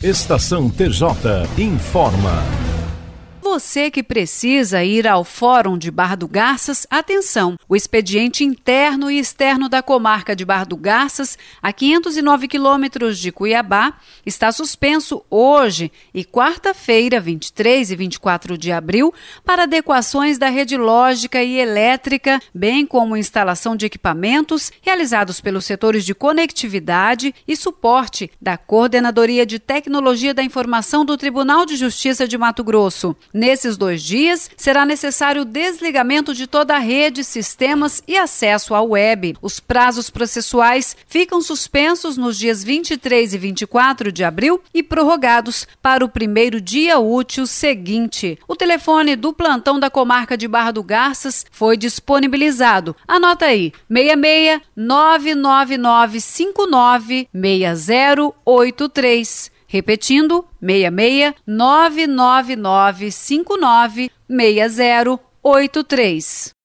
Estação TJ informa você que precisa ir ao Fórum de Bar do Garças, atenção! O expediente interno e externo da comarca de Bar do Garças, a 509 quilômetros de Cuiabá, está suspenso hoje e quarta-feira, 23 e 24 de abril, para adequações da rede lógica e elétrica, bem como instalação de equipamentos realizados pelos setores de conectividade e suporte da Coordenadoria de Tecnologia da Informação do Tribunal de Justiça de Mato Grosso. Nesses dois dias, será necessário o desligamento de toda a rede, sistemas e acesso à web. Os prazos processuais ficam suspensos nos dias 23 e 24 de abril e prorrogados para o primeiro dia útil seguinte. O telefone do plantão da comarca de Barra do Garças foi disponibilizado. Anota aí: 66 999 59 6083. Repetindo, 66 999 59 6083.